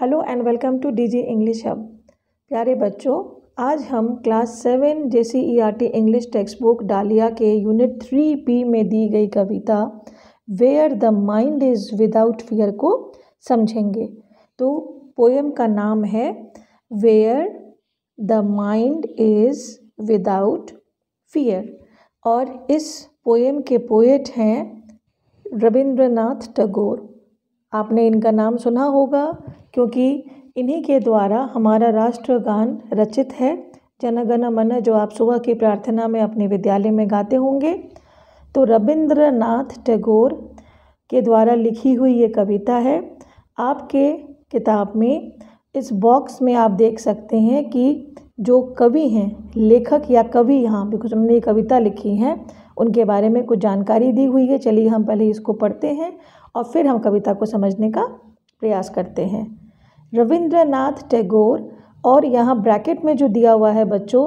hello and welcome to DG English hub प्यारे बच्चों आज हम class seven J C E R T English text book Dahlia के unit three P में दी गई कविता where the mind is without fear को समझेंगे तो पोएम का नाम है where the mind is without fear और इस पोएम के पोएट हैं रविंद्रनाथ टगोर आपने इनका नाम सुना होगा क्योंकि इन्हीं के द्वारा हमारा राष्ट्रगान रचित है जनगण मन जो आप सुबह की प्रार्थना में अपने विद्यालय में गाते होंगे तो रविंद्रनाथ टैगोर के द्वारा लिखी हुई ये कविता है आपके किताब में इस बॉक्स में आप देख सकते हैं कि जो कवि हैं लेखक या कवि यहाँ बिकॉज उन्होंने ये कविता लिखी है उनके बारे में कुछ जानकारी दी हुई है चलिए हम पहले इसको पढ़ते हैं और फिर हम कविता को समझने का प्रयास करते हैं रविंद्रनाथ टैगोर और यहाँ ब्रैकेट में जो दिया हुआ है बच्चों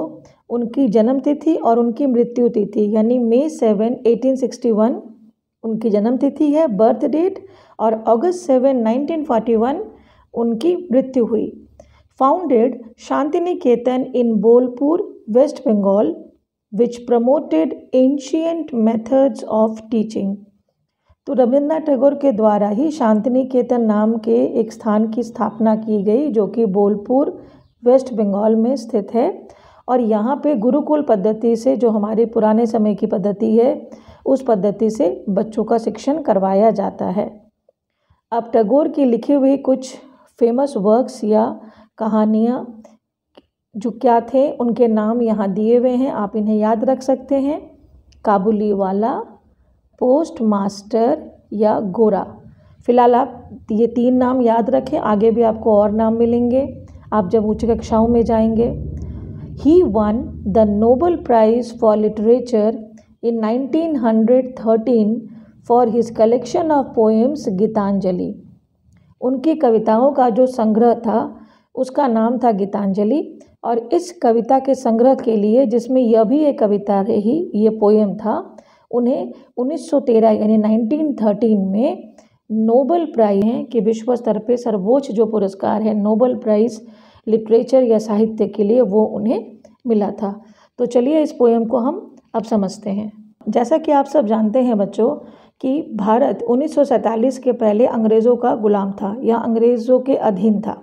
उनकी जन्म तिथि और उनकी मृत्यु तिथि यानी May seven eighteen sixty one उनकी जन्म तिथि है बर्थ डेट और August seven nineteen forty one उनकी मृत्यु हुई founded Shantiniketan in Bolpur West Bengal which promoted ancient methods of teaching तो रविन्द्रनाथ टैगोर के द्वारा ही शांतिनिकेतन नाम के एक स्थान की स्थापना की गई जो कि बोलपुर वेस्ट बंगाल में स्थित है और यहाँ पे गुरुकुल पद्धति से जो हमारे पुराने समय की पद्धति है उस पद्धति से बच्चों का शिक्षण करवाया जाता है अब टैगोर की लिखी हुई कुछ फेमस वर्क्स या कहानियाँ जो क्या थे उनके नाम यहाँ दिए हुए हैं आप इन्हें याद रख सकते हैं काबुली वाला पोस्ट मास्टर या गोरा फिलहाल आप ये तीन नाम याद रखें आगे भी आपको और नाम मिलेंगे आप जब उच्च कक्षाओं में जाएंगे ही won the Nobel prize for literature in 1913 for his collection of poems Gitanjali उनकी कविताओं का जो संग्रह था उसका नाम था गीतांजलि और इस कविता के संग्रह के लिए जिसमें यह भी एक कविता रही ये पोएम था उन्हें 1913 यानी 1913 में नोबल प्राइज हैं कि विश्व स्तर पर सर्वोच्च जो पुरस्कार है नोबल प्राइज़ लिटरेचर या साहित्य के लिए वो उन्हें मिला था तो चलिए इस पोएम को हम अब समझते हैं जैसा कि आप सब जानते हैं बच्चों कि भारत 1947 के पहले अंग्रेज़ों का गुलाम था या अंग्रेज़ों के अधीन था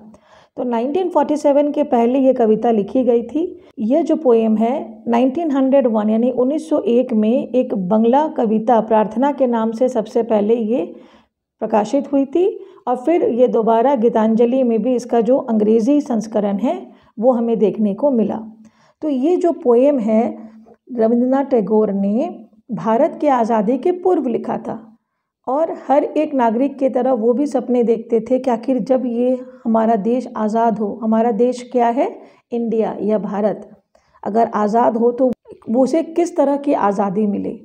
तो 1947 के पहले ये कविता लिखी गई थी यह जो पोएम है 1901 यानी 1901 में एक बंगला कविता प्रार्थना के नाम से सबसे पहले ये प्रकाशित हुई थी और फिर ये दोबारा गीतांजलि में भी इसका जो अंग्रेज़ी संस्करण है वो हमें देखने को मिला तो ये जो पोएम है रविंद्रनाथ टैगोर ने भारत की आज़ादी के पूर्व लिखा था और हर एक नागरिक के तरह वो भी सपने देखते थे कि आखिर जब ये हमारा देश आज़ाद हो हमारा देश क्या है इंडिया या भारत अगर आज़ाद हो तो वो उसे किस तरह की आज़ादी मिले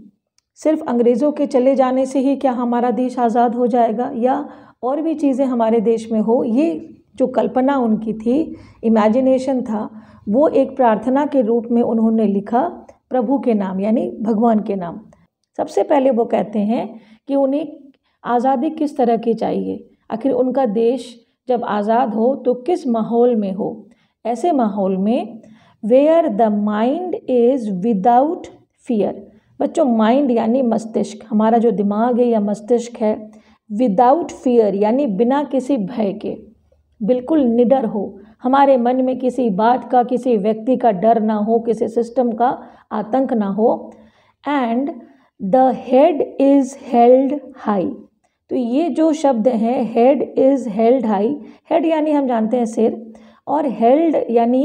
सिर्फ अंग्रेज़ों के चले जाने से ही क्या हमारा देश आज़ाद हो जाएगा या और भी चीज़ें हमारे देश में हो ये जो कल्पना उनकी थी इमेजिनेशन था वो एक प्रार्थना के रूप में उन्होंने लिखा प्रभु के नाम यानी भगवान के नाम सबसे पहले वो कहते हैं कि उन्हें आज़ादी किस तरह की चाहिए आखिर उनका देश जब आज़ाद हो तो किस माहौल में हो ऐसे माहौल में where the mind is without fear बच्चों माइंड यानी मस्तिष्क हमारा जो दिमाग है या मस्तिष्क है विदाउट फियर यानी बिना किसी भय के बिल्कुल निडर हो हमारे मन में किसी बात का किसी व्यक्ति का डर ना हो किसी सिस्टम का आतंक ना हो and the head is held high तो ये जो शब्द है head is held high head यानी हम जानते हैं सिर और हेल्ड यानी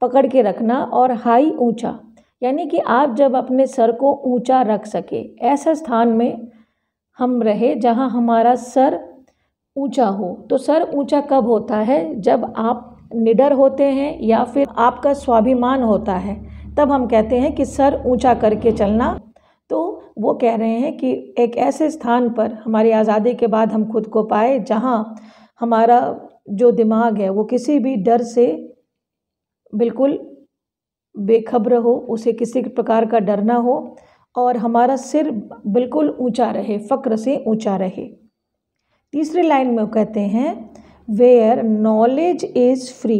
पकड़ के रखना और हाई ऊंचा यानी कि आप जब अपने सर को ऊंचा रख सके ऐसे स्थान में हम रहे जहाँ हमारा सर ऊंचा हो तो सर ऊंचा कब होता है जब आप निडर होते हैं या फिर आपका स्वाभिमान होता है तब हम कहते हैं कि सर ऊंचा करके चलना तो वो कह रहे हैं कि एक ऐसे स्थान पर हमारी आज़ादी के बाद हम खुद को पाए जहाँ हमारा जो दिमाग है वो किसी भी डर से बिल्कुल बेखबर हो उसे किसी प्रकार का डर ना हो और हमारा सिर बिल्कुल ऊंचा रहे फ़क्र से ऊंचा रहे तीसरे लाइन में वो कहते हैं where knowledge is free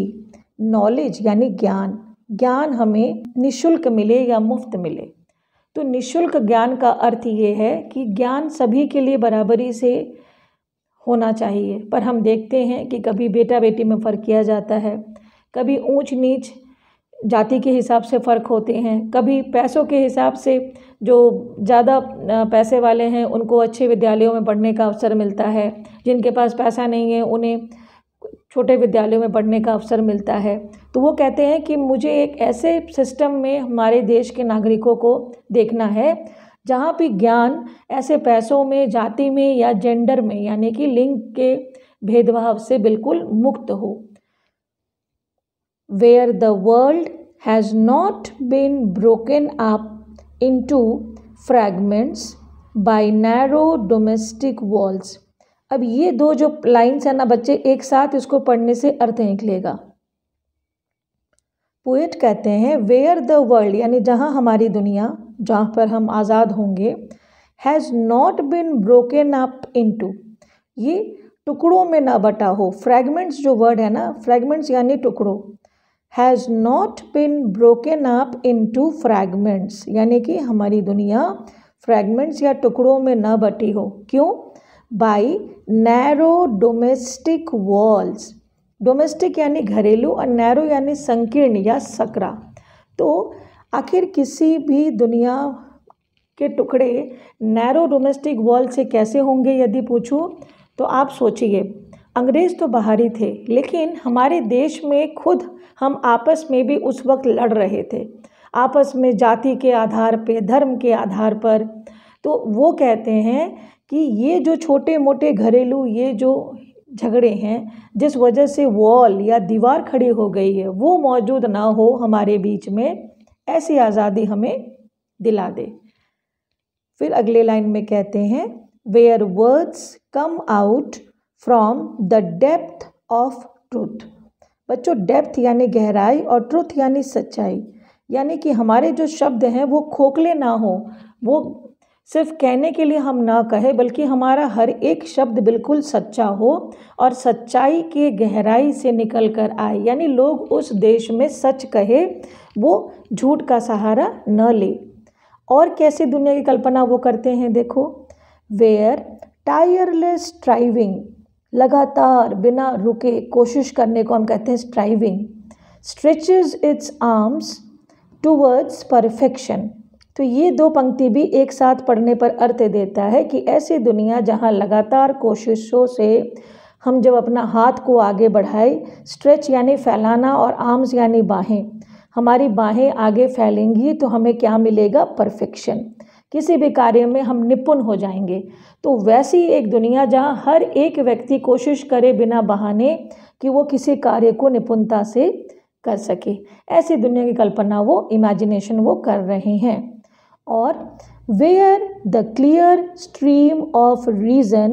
knowledge यानी ज्ञान ज्ञान हमें निशुल्क मिले या मुफ्त मिले तो निशुल्क ज्ञान का अर्थ ये है कि ज्ञान सभी के लिए बराबरी से होना चाहिए पर हम देखते हैं कि कभी बेटा बेटी में फ़र्क किया जाता है कभी ऊंच नीच जाति के हिसाब से फ़र्क होते हैं कभी पैसों के हिसाब से जो ज़्यादा पैसे वाले हैं उनको अच्छे विद्यालयों में पढ़ने का अवसर मिलता है जिनके पास पैसा नहीं है उन्हें छोटे विद्यालयों में पढ़ने का अवसर मिलता है तो वो कहते हैं कि मुझे एक ऐसे सिस्टम में हमारे देश के नागरिकों को देखना है जहाँ भी ज्ञान ऐसे पैसों में जाति में या जेंडर में यानी कि लिंग के भेदभाव से बिल्कुल मुक्त हो where the world has not been broken up into fragments by narrow domestic walls अब ये दो जो लाइन्स हैं ना बच्चे एक साथ इसको पढ़ने से अर्थ निकलेगा पोएट कहते हैं वेयर द वर्ल्ड यानी जहाँ हमारी दुनिया जहाँ पर हम आज़ाद होंगे has not been broken up into ये टुकड़ों में ना बटा हो फ्रैगमेंट्स जो वर्ड है ना फ्रैगमेंट्स यानी टुकड़ों has not been broken up into fragments यानी कि हमारी दुनिया फ्रैगमेंट्स या टुकड़ों में ना बटी हो क्यों by narrow domestic walls domestic यानी घरेलू और नैरो यानी संकीर्ण या सकरा तो आखिर किसी भी दुनिया के टुकड़े नैरो डोमेस्टिक वॉल से कैसे होंगे यदि पूछूं तो आप सोचिए अंग्रेज़ तो बाहरी थे लेकिन हमारे देश में खुद हम आपस में भी उस वक्त लड़ रहे थे आपस में जाति के आधार पे धर्म के आधार पर तो वो कहते हैं कि ये जो छोटे मोटे घरेलू ये जो झगड़े हैं जिस वजह से वॉल या दीवार खड़ी हो गई है वो मौजूद ना हो हमारे बीच में ऐसी आज़ादी हमें दिला दे फिर अगले लाइन में कहते हैं where words come out from the depth of truth बच्चों डेप्थ यानी गहराई और ट्रूथ यानी सच्चाई यानी कि हमारे जो शब्द हैं वो खोखले ना हो वो सिर्फ कहने के लिए हम ना कहें बल्कि हमारा हर एक शब्द बिल्कुल सच्चा हो और सच्चाई के गहराई से निकल कर आए यानी लोग उस देश में सच कहे वो झूठ का सहारा न ले और कैसे दुनिया की कल्पना वो करते हैं देखो वेयर टायरलेस स्ट्राइविंग लगातार बिना रुके कोशिश करने को हम कहते हैं striving stretches its arms towards perfection तो ये दो पंक्ति भी एक साथ पढ़ने पर अर्थ देता है कि ऐसी दुनिया जहाँ लगातार कोशिशों से हम जब अपना हाथ को आगे बढ़ाए स्ट्रेच यानी फैलाना और आर्म्स यानी बाहें हमारी बाहें आगे फैलेंगी तो हमें क्या मिलेगा परफेक्शन किसी भी कार्य में हम निपुण हो जाएंगे तो वैसी एक दुनिया जहाँ हर एक व्यक्ति कोशिश करे बिना बहाने कि वो किसी कार्य को निपुणता से कर सके ऐसी दुनिया की कल्पना वो इमेजिनेशन वो कर रहे हैं और where the clear stream of reason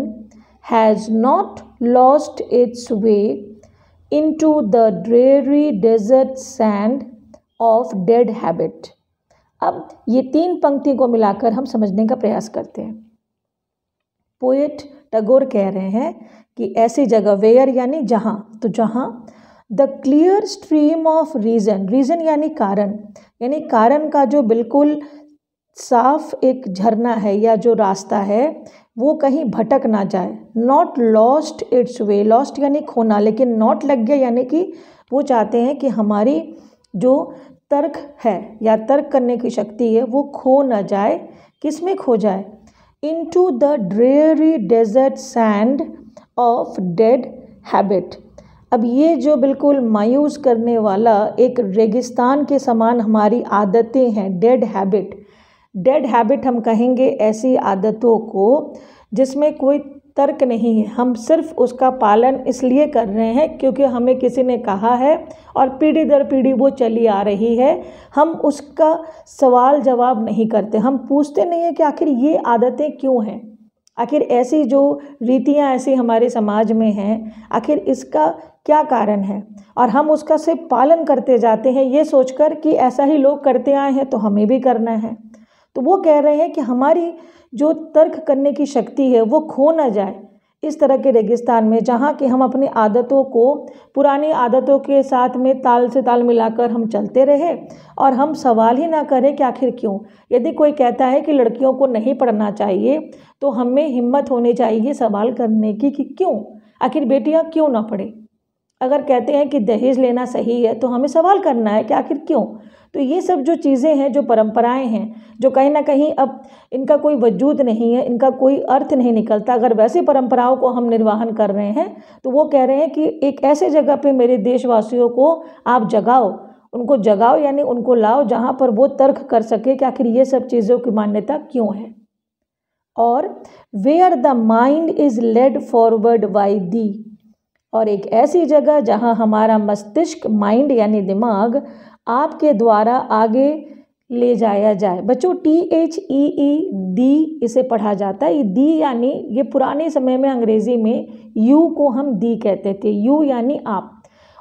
has not lost its way into the dreary desert sand of dead habit अब ये तीन पंक्ति को मिलाकर हम समझने का प्रयास करते हैं पोएट टगोर कह रहे हैं कि ऐसी जगह वेयर यानी जहाँ तो जहाँ the clear stream of reason reason यानी कारण यानी कारण का जो बिल्कुल साफ एक झरना है या जो रास्ता है वो कहीं भटक ना जाए not lost its way lost यानी खोना लेकिन नॉट लग गया यानी कि वो चाहते हैं कि हमारी जो तर्क है या तर्क करने की शक्ति है वो खो ना जाए किस में खो जाए into the dreary desert sand of dead habit अब ये जो बिल्कुल मायूस करने वाला एक रेगिस्तान के समान हमारी आदतें हैं डेड हैबिट डेड हैबिट हम कहेंगे ऐसी आदतों को जिसमें कोई तर्क नहीं है हम सिर्फ उसका पालन इसलिए कर रहे हैं क्योंकि हमें किसी ने कहा है और पीढ़ी दर पीढ़ी वो चली आ रही है हम उसका सवाल जवाब नहीं करते हम पूछते नहीं हैं कि आखिर ये आदतें क्यों हैं आखिर ऐसी जो रीतियाँ ऐसी हमारे समाज में हैं आखिर इसका क्या कारण है और हम उसका सिर्फ पालन करते जाते हैं ये सोचकर कि ऐसा ही लोग करते आए हैं तो हमें भी करना है तो वो कह रहे हैं कि हमारी जो तर्क करने की शक्ति है वो खो ना जाए इस तरह के रेगिस्तान में जहाँ कि हम अपनी आदतों को पुरानी आदतों के साथ में ताल से ताल मिलाकर हम चलते रहे और हम सवाल ही ना करें कि आखिर क्यों यदि कोई कहता है कि लड़कियों को नहीं पढ़ना चाहिए तो हमें हिम्मत होनी चाहिए सवाल करने की कि क्यों आखिर बेटियाँ क्यों ना पढ़ें अगर कहते हैं कि दहेज लेना सही है तो हमें सवाल करना है कि आखिर क्यों तो ये सब जो चीज़ें हैं जो परंपराएं हैं जो कहीं ना कहीं अब इनका कोई वजूद नहीं है इनका कोई अर्थ नहीं निकलता अगर वैसे परंपराओं को हम निर्वाहन कर रहे हैं तो वो कह रहे हैं कि एक ऐसे जगह पे मेरे देशवासियों को आप जगाओ उनको जगाओ यानी उनको लाओ जहाँ पर वो तर्क कर सके कि आखिर ये सब चीज़ों की मान्यता क्यों है और where the mind is led forward by thee और एक ऐसी जगह जहां हमारा मस्तिष्क माइंड यानी दिमाग आपके द्वारा आगे ले जाया जाए बच्चों टी एच ई ई दी इसे पढ़ा जाता है ये दी यानी ये पुराने समय में अंग्रेज़ी में यू को हम दी कहते थे यू यानी आप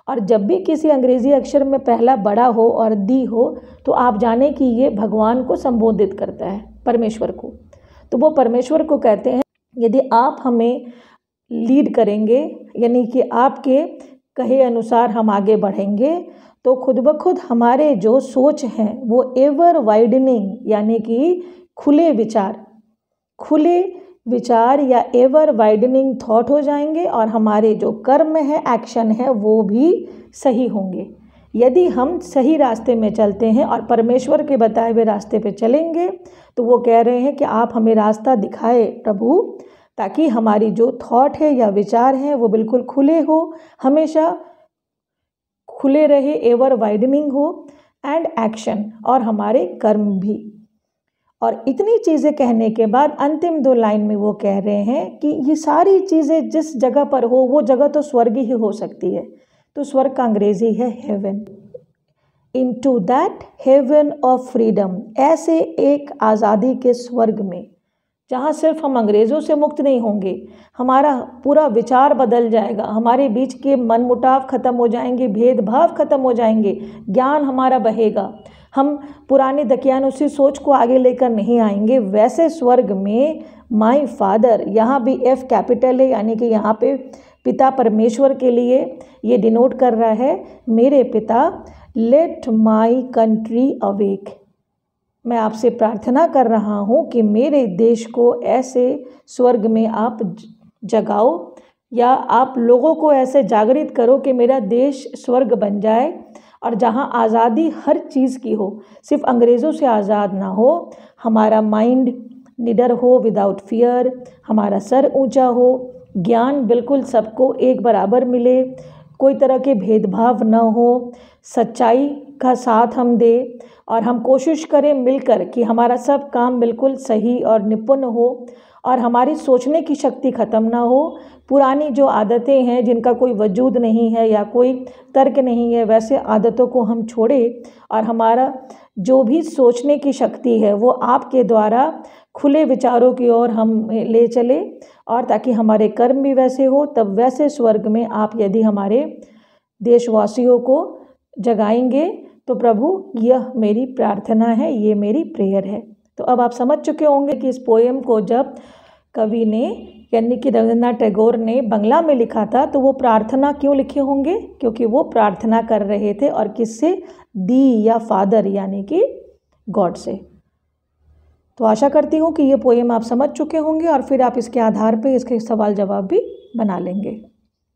और जब भी किसी अंग्रेज़ी अक्षर में पहला बड़ा हो और दी हो तो आप जाने कि ये भगवान को संबोधित करता है परमेश्वर को तो वो परमेश्वर को कहते हैं यदि आप हमें लीड करेंगे यानी कि आपके कहे अनुसार हम आगे बढ़ेंगे तो खुद ब खुद हमारे जो सोच हैं वो एवर वाइडनिंग यानी कि खुले विचार खुले विचार या एवर वाइडनिंग थॉट हो जाएंगे और हमारे जो कर्म है एक्शन है वो भी सही होंगे यदि हम सही रास्ते में चलते हैं और परमेश्वर के बताए हुए रास्ते पे चलेंगे तो वो कह रहे हैं कि आप हमें रास्ता दिखाए प्रभु ताकि हमारी जो थॉट है या विचार हैं वो बिल्कुल खुले हो हमेशा खुले रहे एवर वाइडनिंग हो एंड एक्शन और हमारे कर्म भी और इतनी चीज़ें कहने के बाद अंतिम दो लाइन में वो कह रहे हैं कि ये सारी चीज़ें जिस जगह पर हो वो जगह तो स्वर्ग ही हो सकती है तो स्वर्ग का अंग्रेज़ी है heaven into that heaven of freedom ऐसे एक आज़ादी के स्वर्ग में जहाँ सिर्फ हम अंग्रेज़ों से मुक्त नहीं होंगे हमारा पूरा विचार बदल जाएगा हमारे बीच के मनमुटाव ख़त्म हो जाएंगे भेदभाव ख़त्म हो जाएंगे ज्ञान हमारा बहेगा हम पुराने दकियानुसी सोच को आगे लेकर नहीं आएंगे वैसे स्वर्ग में माई फादर यहाँ भी एफ कैपिटल है यानी कि यहाँ पे पिता परमेश्वर के लिए ये डिनोट कर रहा है मेरे पिता लेट माई कंट्री अवेक मैं आपसे प्रार्थना कर रहा हूँ कि मेरे देश को ऐसे स्वर्ग में आप जगाओ या आप लोगों को ऐसे जागृत करो कि मेरा देश स्वर्ग बन जाए और जहाँ आज़ादी हर चीज़ की हो सिर्फ अंग्रेज़ों से आज़ाद ना हो हमारा माइंड निडर हो विदाउट फियर हमारा सर ऊंचा हो ज्ञान बिल्कुल सबको एक बराबर मिले कोई तरह के भेदभाव ना हो सच्चाई का साथ हम दें और हम कोशिश करें मिलकर कि हमारा सब काम बिल्कुल सही और निपुण हो और हमारी सोचने की शक्ति ख़त्म ना हो पुरानी जो आदतें हैं जिनका कोई वजूद नहीं है या कोई तर्क नहीं है वैसे आदतों को हम छोड़ें और हमारा जो भी सोचने की शक्ति है वो आपके द्वारा खुले विचारों की ओर हम ले चले और ताकि हमारे कर्म भी वैसे हो तब वैसे स्वर्ग में आप यदि हमारे देशवासियों को जगाएंगे तो प्रभु यह मेरी प्रार्थना है ये मेरी प्रेयर है तो अब आप समझ चुके होंगे कि इस पोएम को जब कवि ने यानी कि रविंद्रनाथ टैगोर ने बंगला में लिखा था तो वो प्रार्थना क्यों लिखे होंगे क्योंकि वो प्रार्थना कर रहे थे और किससे दी या फादर यानी कि गॉड से तो आशा करती हूँ कि ये पोएम आप समझ चुके होंगे और फिर आप इसके आधार पर इसके सवाल जवाब भी बना लेंगे